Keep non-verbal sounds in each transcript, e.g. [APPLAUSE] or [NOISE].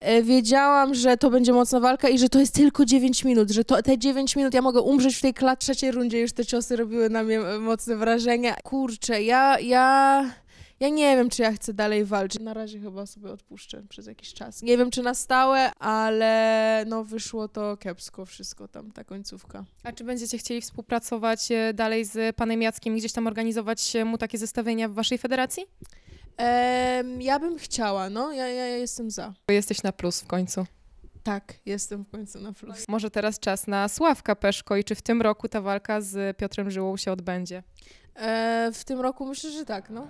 E, wiedziałam, że to będzie mocna walka i że to jest tylko 9 minut, że to, te 9 minut ja mogę umrzeć w tej klat trzeciej rundzie, już te ciosy robiły na mnie e, mocne wrażenie. Kurczę, ja, ja, ja nie wiem, czy ja chcę dalej walczyć. Na razie chyba sobie odpuszczę przez jakiś czas. Nie wiem, czy na stałe, ale no wyszło to kiepsko wszystko tam, ta końcówka. A czy będziecie chcieli współpracować e, dalej z panem Jackiem, gdzieś tam organizować mu takie zestawienia w waszej federacji? ja bym chciała, no, ja, ja jestem za. Bo Jesteś na plus w końcu. Tak, jestem w końcu na plus. Może teraz czas na Sławka Peszko i czy w tym roku ta walka z Piotrem Żyłą się odbędzie? E, w tym roku myślę, że tak, no.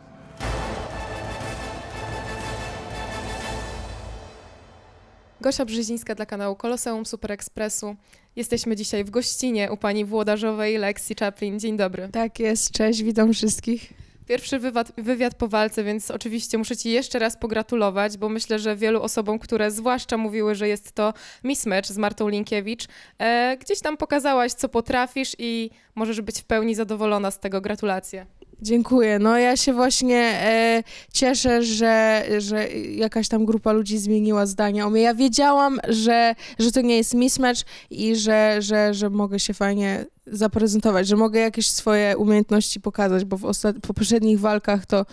Gosia Brzezińska dla kanału Koloseum Super Expressu. Jesteśmy dzisiaj w gościnie u pani włodarzowej Lexi Chaplin. Dzień dobry. Tak jest, cześć, witam wszystkich. Pierwszy wywiad, wywiad, po walce, więc oczywiście muszę Ci jeszcze raz pogratulować, bo myślę, że wielu osobom, które zwłaszcza mówiły, że jest to mismatch z Martą Linkiewicz, e, gdzieś tam pokazałaś, co potrafisz i możesz być w pełni zadowolona z tego. Gratulacje. Dziękuję. No ja się właśnie e, cieszę, że, że jakaś tam grupa ludzi zmieniła zdanie o mnie. Ja wiedziałam, że, że to nie jest mismatch i że, że, że mogę się fajnie zaprezentować, że mogę jakieś swoje umiejętności pokazać, bo w ostat- po poprzednich walkach to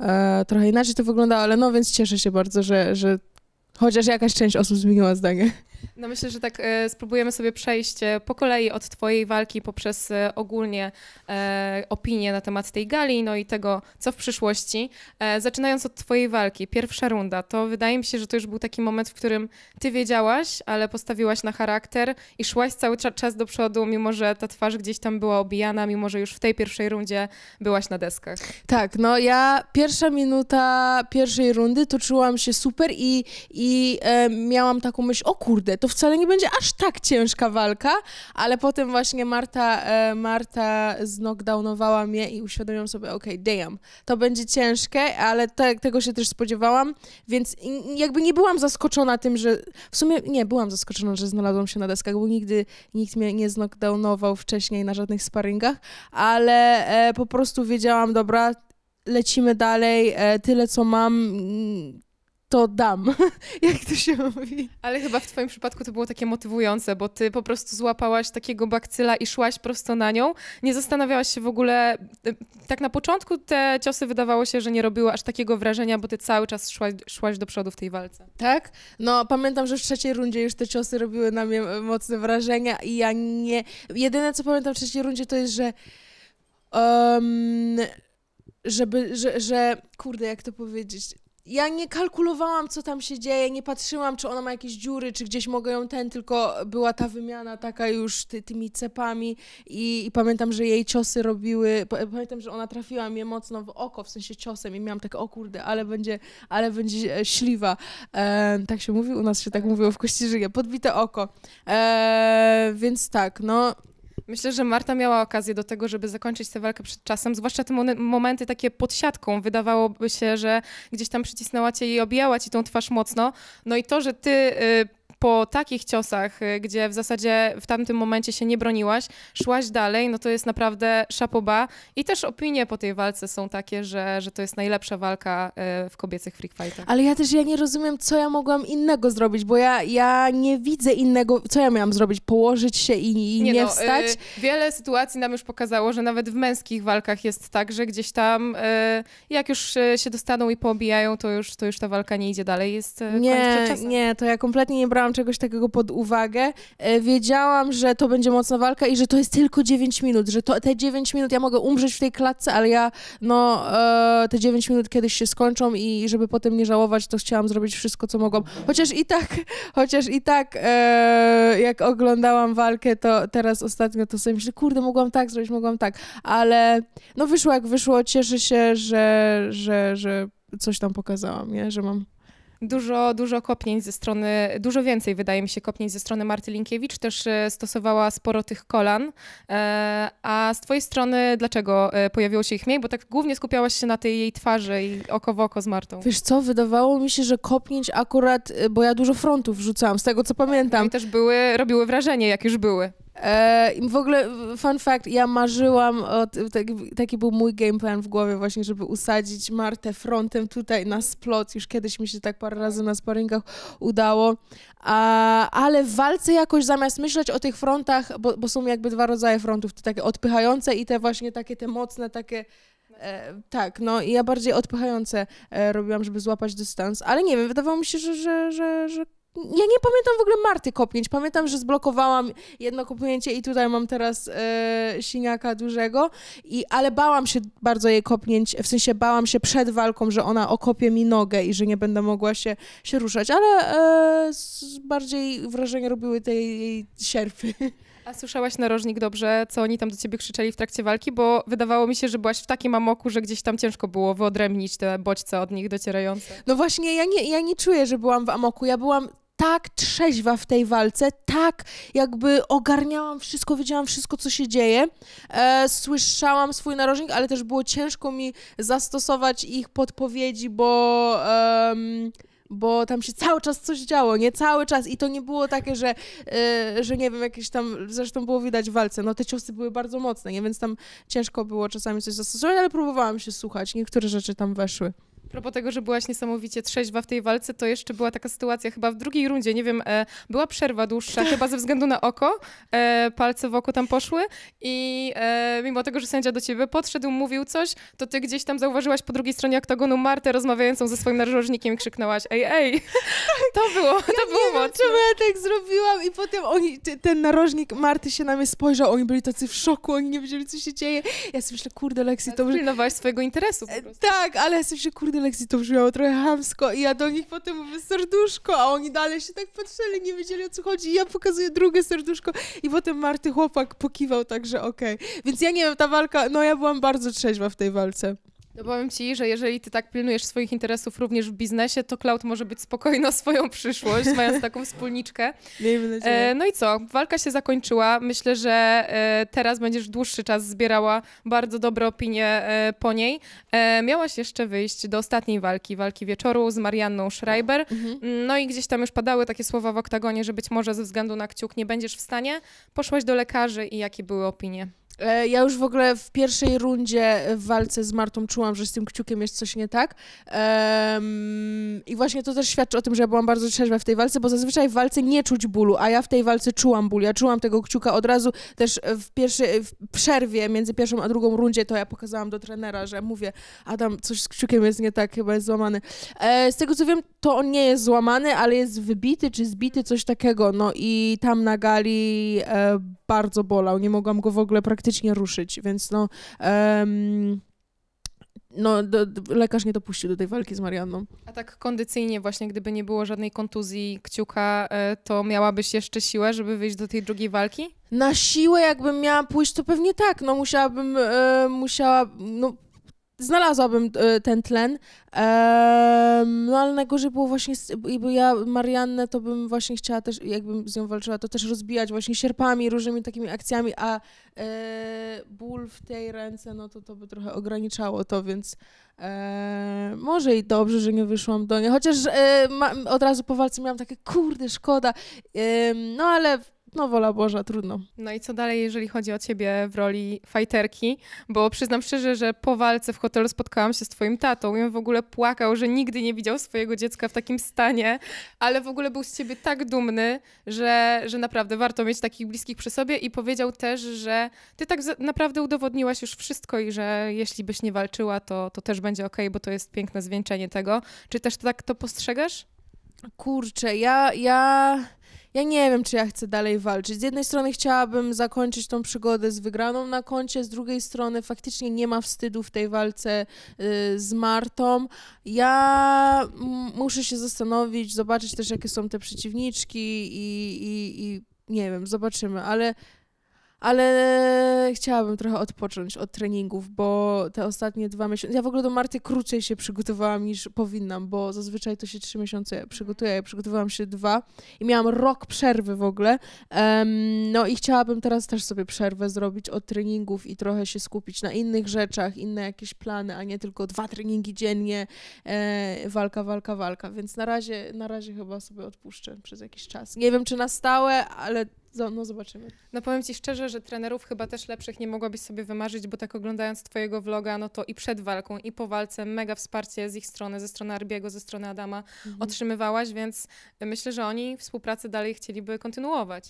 e, trochę inaczej to wyglądało, ale no więc cieszę się bardzo, że, że chociaż jakaś część osób zmieniła zdanie. No myślę, że tak e, spróbujemy sobie przejść e, po kolei od Twojej walki poprzez e, ogólnie opinie na temat tej gali, no i tego, co w przyszłości. zaczynając od Twojej walki, pierwsza runda, to wydaje mi się, że to już był taki moment, w którym Ty wiedziałaś, ale postawiłaś na charakter i szłaś cały czas do przodu, mimo że ta twarz gdzieś tam była obijana, mimo że już w tej pierwszej rundzie byłaś na deskach. Tak, no ja pierwsza minuta pierwszej rundy to czułam się super i, i miałam taką myśl, o kurde, kurde, to wcale nie będzie aż tak ciężka walka, ale potem właśnie Marta, e, Marta zknockdownowała mnie i uświadomiłam sobie, okej, okay, damn, to będzie ciężkie, ale te, tego się też spodziewałam, więc jakby nie byłam zaskoczona tym, że, w sumie nie, byłam zaskoczona, że znalazłam się na deskach, bo nigdy nikt mnie nie znokdownował wcześniej na żadnych sparingach, ale e, po prostu wiedziałam, dobra, lecimy dalej, e, tyle co mam, mm, to dam, [LAUGHS] jak to się mówi. Ale chyba w twoim przypadku to było takie motywujące, bo ty po prostu złapałaś takiego bakcyla i szłaś prosto na nią. Nie zastanawiałaś się w ogóle, y, tak na początku te ciosy wydawało się, że nie robiły aż takiego wrażenia, bo ty cały czas szłaś, szłaś do przodu w tej walce. Tak, no pamiętam, że w trzeciej rundzie już te ciosy robiły na mnie e, mocne wrażenia i ja nie... Jedyne, co pamiętam w trzeciej rundzie to jest, że... Um, żeby, że, że, kurde, jak to powiedzieć, ja nie kalkulowałam, co tam się dzieje, nie patrzyłam, czy ona ma jakieś dziury, czy gdzieś mogę ją ten, tylko była ta wymiana taka już ty, tymi cepami i, i, pamiętam, że jej ciosy robiły, pamiętam, że ona trafiła mnie mocno w oko, w sensie ciosem i miałam tak, o kurde, ale będzie, ale będzie e, śliwa. E, tak się mówi, u nas się tak mówiło w Kościerzynie, podbite oko. E, więc tak, no... Myślę, że Marta miała okazję do tego, żeby zakończyć tę walkę przed czasem, zwłaszcza te momenty takie pod siatką. Wydawałoby się, że gdzieś tam przycisnęła cię i obijała ci tą twarz mocno. No i to, że ty y, po takich ciosach, y, gdzie w zasadzie w tamtym momencie się nie broniłaś, szłaś dalej, no to jest naprawdę szapoba. I też opinie po tej walce są takie, że, że to jest najlepsza walka y, w kobiecych freak Ale ja też ja nie rozumiem, co ja mogłam innego zrobić, bo ja, ja nie widzę innego, co ja miałam zrobić, położyć się i, i nie, nie no, y, wstać. Y, wiele sytuacji nam już pokazało, że nawet w męskich walkach jest tak, że gdzieś tam y, jak już się dostaną i poobijają, to już, to już ta walka nie idzie dalej, jest nie, Nie, to ja kompletnie nie brałam brałam czegoś takiego pod uwagę. E, wiedziałam, że to będzie mocna walka i że to jest tylko 9 minut, że to, te 9 minut ja mogę umrzeć w tej klatce, ale ja no e, te 9 minut kiedyś się skończą i żeby potem nie żałować, to chciałam zrobić wszystko, co mogłam. Chociaż i tak, [LAUGHS] chociaż i tak e, jak oglądałam walkę, to teraz ostatnio to sobie myślę, kurde, mogłam tak zrobić, mogłam tak, ale no wyszło jak wyszło, cieszę się, że, że, że coś tam pokazałam, nie? że mam dużo, dużo kopnięć ze strony, dużo więcej wydaje mi się kopnięć ze strony Marty Linkiewicz, też e, stosowała sporo tych kolan. E, a z twojej strony dlaczego e, pojawiło się ich mniej? Bo tak głównie skupiałaś się na tej jej twarzy i oko w oko z Martą. Wiesz co, wydawało mi się, że kopnięć akurat, bo ja dużo frontów rzucałam, z tego co pamiętam. No i też były, robiły wrażenie, jak już były. E, I w ogóle, fun fact, ja marzyłam, o, taki, taki był mój game plan w głowie właśnie, żeby usadzić Martę frontem tutaj na splot. Już kiedyś mi się tak parę razy na sparingach udało. A, ale w walce jakoś zamiast myśleć o tych frontach, bo, bo są jakby dwa rodzaje frontów, te takie odpychające i te właśnie takie te mocne, takie... E, tak, no i ja bardziej odpychające e, robiłam, żeby złapać dystans, ale nie wiem, wydawało mi się, że, że, że, że ja nie pamiętam w ogóle Marty kopnięć. Pamiętam, że zblokowałam jedno kopnięcie i tutaj mam teraz e, siniaka dużego, I, ale bałam się bardzo jej kopnięć, w sensie bałam się przed walką, że ona okopie mi nogę i że nie będę mogła się, się ruszać, ale e, bardziej wrażenie robiły te jej sierpy. [LAUGHS] A słyszałaś narożnik dobrze, co oni tam do ciebie krzyczeli w trakcie walki? Bo wydawało mi się, że byłaś w takim amoku, że gdzieś tam ciężko było wyodrębnić te bodźce od nich docierające. No właśnie, ja nie, ja nie czuję, że byłam w amoku. Ja byłam tak trzeźwa w tej walce, tak jakby ogarniałam wszystko, wiedziałam wszystko, co się dzieje. E, słyszałam swój narożnik, ale też było ciężko mi zastosować ich podpowiedzi, bo. Um bo tam się cały czas coś działo, nie cały czas i to nie było takie, że, yy, że nie wiem, jakieś tam, zresztą było widać w walce, no te ciosy były bardzo mocne, nie? więc tam ciężko było czasami coś zastosować, ale próbowałam się słuchać, niektóre rzeczy tam weszły propos tego, że byłaś niesamowicie trzeźwa w tej walce, to jeszcze była taka sytuacja chyba w drugiej rundzie, nie wiem, e, była przerwa dłuższa, chyba ze względu na oko, e, palce w oko tam poszły i e, mimo tego, że sędzia do ciebie podszedł, mówił coś, to ty gdzieś tam zauważyłaś po drugiej stronie oktagonu Martę rozmawiającą ze swoim narożnikiem i krzyknęłaś, ej, ej, [LAUGHS] to było, to ja było nie wiem, czemu ja tak zrobiłam i potem oni, ten narożnik Marty się na mnie spojrzał, oni byli tacy w szoku, oni nie wiedzieli, co się dzieje. Ja sobie myślę, kurde, Lexi, tak, to... Pilnowałaś swojego interesu po e, prostu. Tak, ale ja sobie myślę, kurde, tej lekcji to brzmiało trochę hamsko i ja do nich potem mówię serduszko, a oni dalej się tak patrzyli, nie wiedzieli o co chodzi i ja pokazuję drugie serduszko i potem Marty chłopak pokiwał, także okej. Okay. Więc ja nie wiem, ta walka, no ja byłam bardzo trzeźwa w tej walce. No powiem ci, że jeżeli ty tak pilnujesz swoich interesów również w biznesie, to Cloud może być spokojna swoją przyszłość, mając [LAUGHS] taką wspólniczkę. Miejmy nadzieję. E, no i co? Walka się zakończyła. Myślę, że e, teraz będziesz dłuższy czas zbierała bardzo dobre opinie e, po niej. E, miałaś jeszcze wyjść do ostatniej walki, walki wieczoru z Marianną Schreiber. Mhm. Mm, no i gdzieś tam już padały takie słowa w oktagonie, że być może ze względu na kciuk nie będziesz w stanie. Poszłaś do lekarzy i jakie były opinie? E, ja już w ogóle w pierwszej rundzie w walce z Martą czułam, że z tym kciukiem jest coś nie tak. Um, I właśnie to też świadczy o tym, że ja byłam bardzo trzeźwa w tej walce, bo zazwyczaj w walce nie czuć bólu, a ja w tej walce czułam ból. Ja czułam tego kciuka od razu też w, pierwszy, w przerwie między pierwszą a drugą rundzie, to ja pokazałam do trenera, że mówię, Adam, coś z kciukiem jest nie tak, chyba jest złamany. E, z tego co wiem, to on nie jest złamany, ale jest wybity czy zbity, coś takiego. No i tam na gali e, bardzo bolał. Nie mogłam go w ogóle praktycznie praktycznie ruszyć, więc no... Um, no, do, do, lekarz nie dopuścił do tej walki z Marianną. A tak kondycyjnie właśnie, gdyby nie było żadnej kontuzji kciuka, e, to miałabyś jeszcze siłę, żeby wyjść do tej drugiej walki? Na siłę jakbym miała pójść, to pewnie tak, no musiałabym, e, musiała, no znalazłabym e, ten tlen. No ale najgorzej było właśnie, bo ja Mariannę to bym właśnie chciała też, jakbym z nią walczyła, to też rozbijać właśnie sierpami, różnymi takimi akcjami, a e, ból w tej ręce, no to to by trochę ograniczało to, więc e, może i dobrze, że nie wyszłam do niej. Chociaż od razu po walce miałam takie, kurde, szkoda. No ale no wola Boża, trudno. No i co dalej, jeżeli chodzi o ciebie w roli fajterki? Bo przyznam szczerze, że po walce w hotelu spotkałam się z twoim tatą i on w ogóle płakał, że nigdy nie widział swojego dziecka w takim stanie, ale w ogóle był z ciebie tak dumny, że, że naprawdę warto mieć takich bliskich przy sobie i powiedział też, że ty tak naprawdę udowodniłaś już wszystko i że jeśli byś nie walczyła, to, to też będzie ok, bo to jest piękne zwieńczenie tego. Czy też tak to postrzegasz? Kurczę, ja... ja ja nie wiem, czy ja chcę dalej walczyć. Z jednej strony chciałabym zakończyć tą przygodę z wygraną na koncie, z drugiej strony faktycznie nie ma wstydu w tej walce y, z Martą. Ja muszę się zastanowić, zobaczyć też, jakie są te przeciwniczki i, i, i nie wiem, zobaczymy, ale ale chciałabym trochę odpocząć od treningów, bo te ostatnie dwa miesiące. Ja w ogóle do marty krócej się przygotowałam niż powinnam, bo zazwyczaj to się trzy miesiące przygotuję. Ja przygotowałam się dwa i miałam rok przerwy w ogóle. Um, no i chciałabym teraz też sobie przerwę zrobić od treningów i trochę się skupić na innych rzeczach, inne jakieś plany, a nie tylko dwa treningi dziennie, e, walka, walka, walka. Więc na razie, na razie chyba sobie odpuszczę przez jakiś czas. Nie wiem, czy na stałe, ale no zobaczymy. No powiem Ci szczerze, że trenerów chyba też lepszych nie mogłabyś sobie wymarzyć, bo tak oglądając Twojego vloga, no to i przed walką, i po walce mega wsparcie z ich strony, ze strony Arbiego, ze strony Adama mhm. otrzymywałaś, więc myślę, że oni współpracę dalej chcieliby kontynuować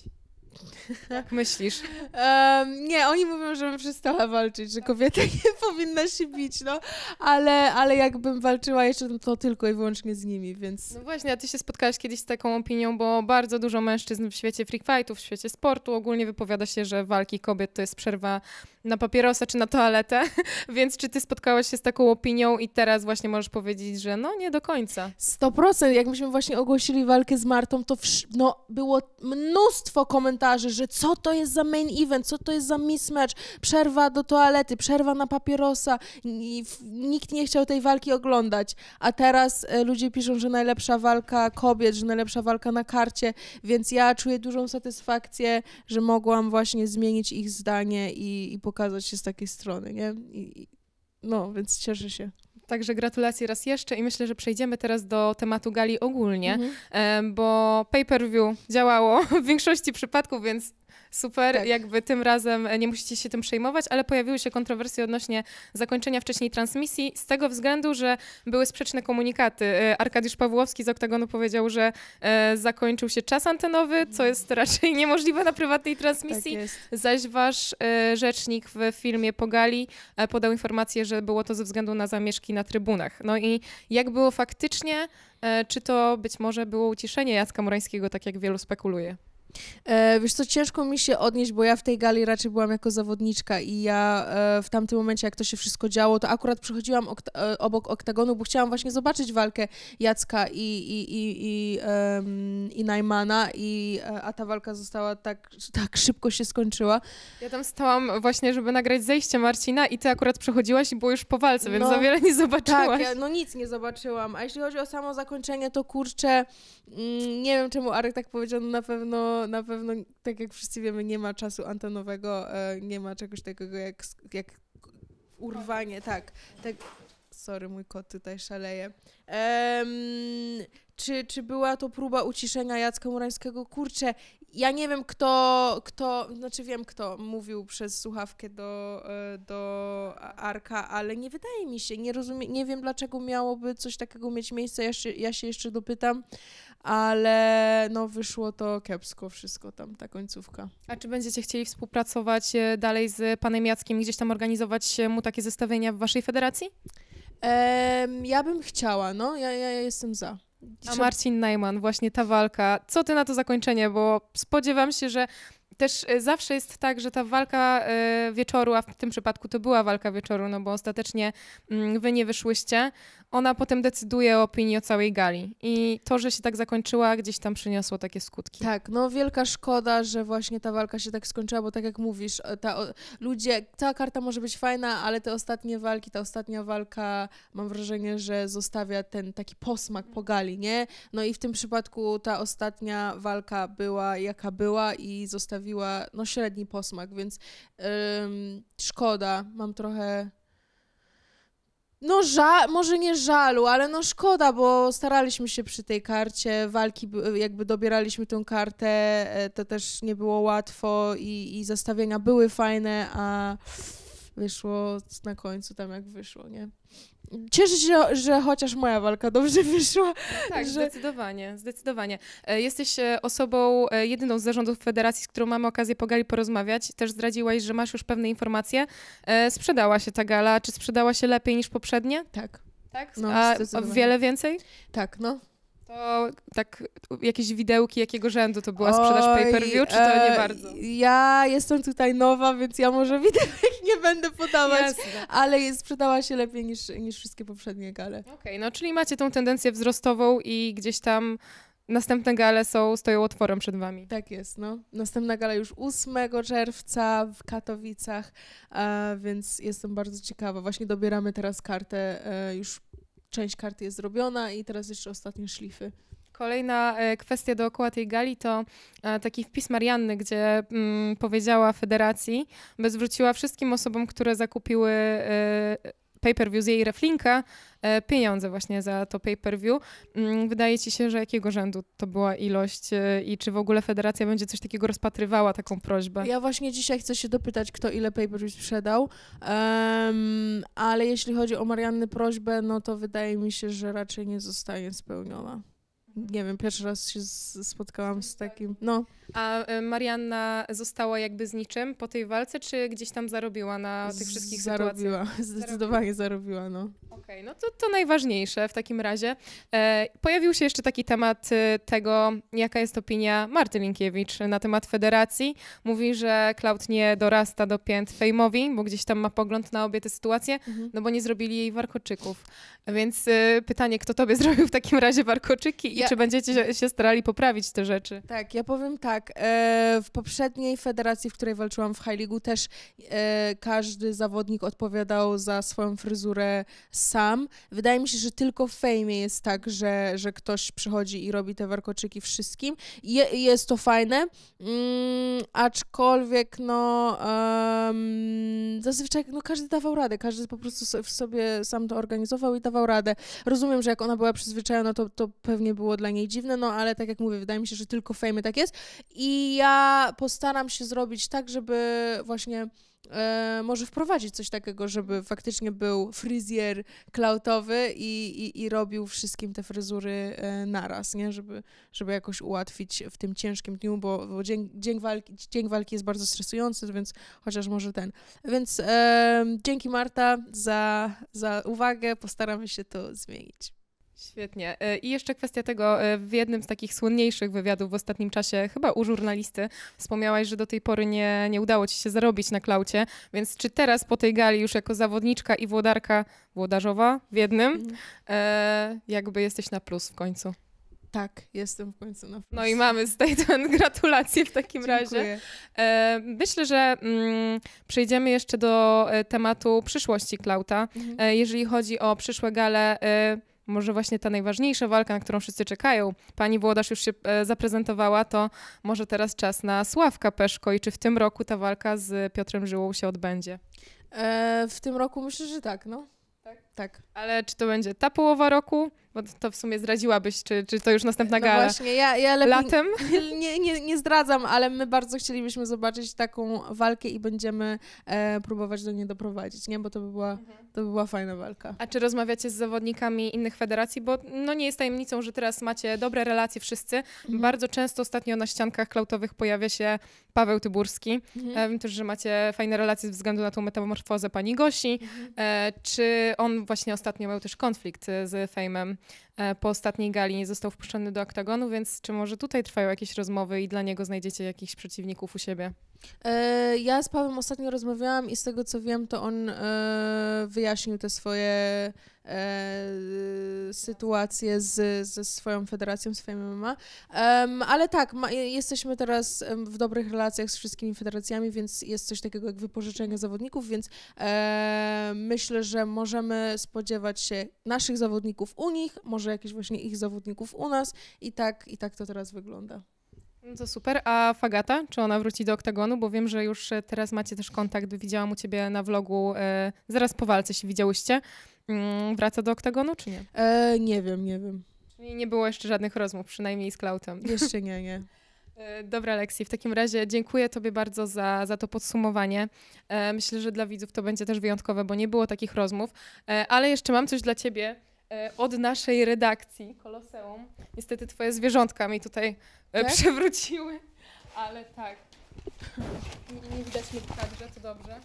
myślisz? Um, nie, oni mówią, żebym przestała walczyć, że kobieta [LAUGHS] nie powinna się bić, no, ale, ale jakbym walczyła jeszcze, no to tylko i wyłącznie z nimi, więc... No właśnie, a ty się spotkałaś kiedyś z taką opinią, bo bardzo dużo mężczyzn w świecie freak fightów, w świecie sportu ogólnie wypowiada się, że walki kobiet to jest przerwa na papierosa czy na toaletę, [LAUGHS] więc czy ty spotkałaś się z taką opinią i teraz właśnie możesz powiedzieć, że no nie do końca? 100%. Jak myśmy właśnie ogłosili walkę z Martą, to wsz- no, było mnóstwo komentarzy, że co to jest za main event, co to jest za mismatch, przerwa do toalety, przerwa na papierosa, nikt nie chciał tej walki oglądać, a teraz e, ludzie piszą, że najlepsza walka kobiet, że najlepsza walka na karcie, więc ja czuję dużą satysfakcję, że mogłam właśnie zmienić ich zdanie i, i pokazać się z takiej strony, nie? I, no, więc cieszę się. Także gratulacje raz jeszcze i myślę, że przejdziemy teraz do tematu gali ogólnie, mhm. bo pay-per-view działało [LAUGHS] w większości przypadków, więc super, tak. jakby tym razem e, nie musicie się tym przejmować, ale pojawiły się kontrowersje odnośnie zakończenia wcześniej transmisji z tego względu, że były sprzeczne komunikaty. E, Arkadiusz Pawłowski z Oktagonu powiedział, że e, zakończył się czas antenowy, co jest mhm. raczej [LAUGHS] niemożliwe na prywatnej transmisji, tak zaś wasz rzecznik w filmie Pogali podał informację, że było to ze względu na zamieszki na trybunach. No i jak było faktycznie, czy to być może było uciszenie Jacka Morańskiego, tak jak wielu spekuluje? E, wiesz co, ciężko mi się odnieść, bo ja w tej gali raczej byłam jako zawodniczka i ja e, w tamtym momencie, jak to się wszystko działo, to akurat przychodziłam e, obok oktagonu, bo chciałam właśnie zobaczyć walkę Jacka i, i, i, i, i Najmana, i, e, a ta walka została tak, tak szybko się skończyła. Ja tam stałam właśnie, żeby nagrać zejście Marcina i ty akurat przychodziłaś i było już po walce, więc no, za wiele nie zobaczyłaś. Tak, ja, no nic nie zobaczyłam, a jeśli chodzi o samo zakończenie, to kurczę, mm, nie wiem czemu Arek tak powiedział, no na pewno na pewno, tak jak wszyscy wiemy, nie ma czasu antenowego, e, nie ma czegoś takiego jak, jak urwanie, tak, tak. Sorry, mój kot tutaj szaleje. Um, czy, czy była to próba uciszenia Jacka Murańskiego? Kurczę, ja nie wiem kto, kto, znaczy wiem kto mówił przez słuchawkę do, e, do Arka, ale nie wydaje mi się, nie rozumiem, nie wiem dlaczego miałoby coś takiego mieć miejsce, ja się, ja się jeszcze dopytam ale no wyszło to kiepsko wszystko tam, ta końcówka. A czy będziecie chcieli współpracować e, dalej z panem Jackiem, gdzieś tam organizować e, mu takie zestawienia w waszej federacji? Ehm, ja bym chciała, no, ja, ja jestem za. A Marcin Najman, właśnie ta walka, co ty na to zakończenie, bo spodziewam się, że też e, zawsze jest tak, że ta walka e, wieczoru, a w tym przypadku to była walka wieczoru, no bo ostatecznie mm, wy nie wyszłyście, ona potem decyduje o opinii o całej gali. I to, że się tak zakończyła, gdzieś tam przyniosło takie skutki. Tak, no wielka szkoda, że właśnie ta walka się tak skończyła, bo tak jak mówisz, e, ta, ludzie, ta karta może być fajna, ale te ostatnie walki, ta ostatnia walka, mam wrażenie, że zostawia ten taki posmak po gali, nie? No i w tym przypadku ta ostatnia walka była jaka była i zostawiła no, średni posmak, więc yy, szkoda, mam trochę. No, ża- może nie żalu, ale no szkoda, bo staraliśmy się przy tej karcie, walki, jakby dobieraliśmy tę kartę, e, to też nie było łatwo i, i zestawienia były fajne, a wyszło na końcu tam jak wyszło, nie? Cieszę się, że chociaż moja walka dobrze wyszła. No tak, że... zdecydowanie, zdecydowanie. E, jesteś e, osobą, e, jedyną z zarządów federacji, z którą mamy okazję po gali porozmawiać. Też zdradziłaś, że masz już pewne informacje. Sprzedała się ta gala. Czy sprzedała się lepiej niż poprzednie? Tak. Tak? No, A wiele więcej? Tak, no. To tak jakieś widełki, jakiego rzędu to była sprzedaż pay-per-view, czy to nie e, bardzo? Ja jestem tutaj nowa, więc ja może widełek nie będę podawać, ale sprzedała się lepiej niż, niż wszystkie poprzednie gale. Okej, okay, no czyli macie tą tendencję wzrostową i gdzieś tam następne gale są, stoją otworem przed wami. Tak jest, no. Następna gala już 8 czerwca w Katowicach, więc jestem bardzo ciekawa. Właśnie dobieramy teraz kartę e, już część karty jest zrobiona i teraz jeszcze ostatnie szlify. Kolejna e, kwestia dookoła tej gali to e, taki wpis Marianny, gdzie mm, powiedziała federacji, by zwróciła wszystkim osobom, które zakupiły e, pay-per-view, z jej reflinka, e, pieniądze właśnie za to pay-per-view. Mm, wydaje ci się, że jakiego rzędu to była ilość e, i czy w ogóle federacja będzie coś takiego rozpatrywała, taką prośbę? Ja właśnie dzisiaj chcę się dopytać, kto ile pay-per-view sprzedał, um, ale jeśli chodzi o Marianny prośbę, no to wydaje mi się, że raczej nie zostanie spełniona nie wiem, pierwszy raz się spotkałam z takim, no. A e, Marianna została jakby z niczym po tej walce, czy gdzieś tam zarobiła na tych wszystkich zarobiła, sytuacjach? Zarobiła, [LAUGHS] zdecydowanie zarobiła, no. Okej, okay, no to, to najważniejsze w takim razie. E, pojawił się jeszcze taki temat e, tego, jaka jest opinia Marty Linkiewicz na temat federacji. Mówi, że Klaut nie dorasta do pięt fejmowi, bo gdzieś tam ma pogląd na obie te sytuacje, mhm. no bo nie zrobili jej warkoczyków. Więc e, pytanie, kto tobie [LAUGHS] zrobił w takim razie warkoczyki ja... i czy będziecie się starali poprawić te rzeczy? Tak, ja powiem tak. E, w poprzedniej federacji, w której walczyłam w High League, też e, każdy zawodnik odpowiadał za swoją fryzurę sam. Wydaje mi się, że tylko w fejmie jest tak, że, że ktoś przychodzi i robi te warkoczyki wszystkim. Je, jest to fajne, mm, aczkolwiek no um, zazwyczaj no, każdy dawał radę, każdy po prostu sobie sam to organizował i dawał radę. Rozumiem, że jak ona była przyzwyczajona, to, to pewnie było było dla niej dziwne, no ale tak jak mówię, wydaje mi się, że tylko fejmy tak jest. I ja postaram się zrobić tak, żeby właśnie. E, może wprowadzić coś takiego, żeby faktycznie był fryzjer klautowy i, i, i robił wszystkim te fryzury e, naraz, nie? Żeby, żeby jakoś ułatwić w tym ciężkim dniu, bo, bo dzień, dzień, walki, dzień walki jest bardzo stresujący, więc chociaż może ten. Więc e, dzięki Marta za, za uwagę, postaramy się to zmienić. Świetnie. E, I jeszcze kwestia tego, e, w jednym z takich słynniejszych wywiadów w ostatnim czasie, chyba u żurnalisty, wspomniałaś, że do tej pory nie, nie udało ci się zarobić na klaucie, więc czy teraz po tej gali już jako zawodniczka i włodarka włodarzowa w jednym, mhm. e, jakby jesteś na plus w końcu? Tak, jestem w końcu na plus. No i mamy ten gratulacje w takim razie. E, myślę, że mm, przejdziemy jeszcze do e, tematu przyszłości Klauta. Mhm. E, jeżeli chodzi o przyszłe gale... E, może właśnie ta najważniejsza walka, na którą wszyscy czekają, pani Włodarz już się e, zaprezentowała, to może teraz czas na Sławka Peszko i czy w tym roku ta walka z Piotrem Żyłą się odbędzie? E, w tym roku myślę, że tak, no. Tak? tak. Ale czy to będzie ta połowa roku? Bo to w sumie zdradziłabyś, czy, czy to już następna no gala? właśnie, ja, ja lepiej Latem? [LAUGHS] Nie, nie, nie zdradzam, ale my bardzo chcielibyśmy zobaczyć taką walkę i będziemy e, próbować do niej doprowadzić, nie? Bo to by, była, mhm. to by była fajna walka. A czy rozmawiacie z zawodnikami innych federacji? Bo no nie jest tajemnicą, że teraz macie dobre relacje wszyscy. Mhm. Bardzo często ostatnio na ściankach klautowych pojawia się Paweł Tyburski. Mhm. E, wiem też, że macie fajne relacje ze względu na tą metamorfozę pani Gosi. Mhm. E, czy on właśnie ostatnio miał też konflikt e, z Fejmem. E, po ostatniej gali nie został wpuszczony do oktagonu, więc czy może tutaj trwają jakieś rozmowy i dla niego znajdziecie jakichś przeciwników u siebie? E, ja z Pawłem ostatnio rozmawiałam i z tego co wiem, to on e, wyjaśnił te swoje e, sytuacje z, ze swoją federacją, swoim MMA. ale tak, jesteśmy teraz w dobrych relacjach z wszystkimi federacjami, więc jest coś takiego jak wypożyczenie zawodników, więc myślę, że możemy spodziewać się naszych zawodników u nich, może jakichś właśnie ich zawodników u nas i tak, i tak to teraz wygląda. No to super. A Fagata, czy ona wróci do oktagonu? Bo wiem, że już e, teraz macie też kontakt. Widziałam u ciebie na vlogu, e, zaraz po walce się widziałyście. Mm, wraca do oktagonu, czy nie? E, nie wiem, nie wiem. Czyli nie było jeszcze żadnych rozmów, przynajmniej z Klautem. [LAUGHS] Jeszcze nie, nie. E, dobra, Aleksi, w takim razie dziękuję Tobie bardzo za, za to podsumowanie. E, myślę, że dla widzów to będzie też wyjątkowe, bo nie było takich rozmów, ale jeszcze mam coś dla Ciebie. E, od naszej redakcji Koloseum. Niestety twoje zwierzątka mi tutaj e, tak? przewróciły, ale tak. Nie, nie widać mnie w tak kadrze, to dobrze.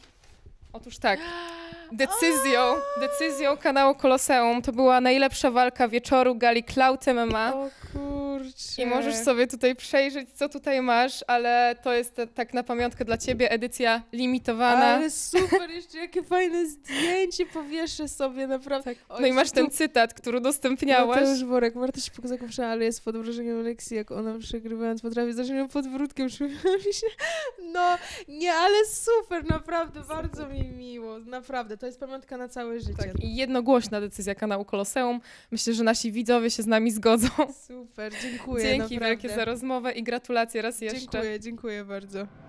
Otóż tak. [GASPS] Decyzją, decyzją kanału Koloseum to była najlepsza walka wieczoru gali Cloud MMA. O kurczę. I możesz sobie tutaj przejrzeć, co tutaj masz, ale to jest tak na pamiątkę dla ciebie edycja limitowana. Ale super, jeszcze jakie fajne zdjęcie powieszę sobie, naprawdę. Tak. No i masz ten cytat, który udostępniałaś. No to już Worek, Marta się pokazała, ale jest pod wrażeniem Lexi, jak ona przegrywając potrafi, zaczyniła podwrótkiem, [LAUGHS] się. No, nie, ale super, naprawdę, bardzo mi miło, naprawdę, to jest pamiątka na całe życie. Tak, i jednogłośna decyzja kanału Koloseum. Myślę, że nasi widzowie się z nami zgodzą. Super, dziękuję. Dzięki naprawdę. wielkie za rozmowę i gratulacje raz jeszcze. Dziękuję, dziękuję bardzo.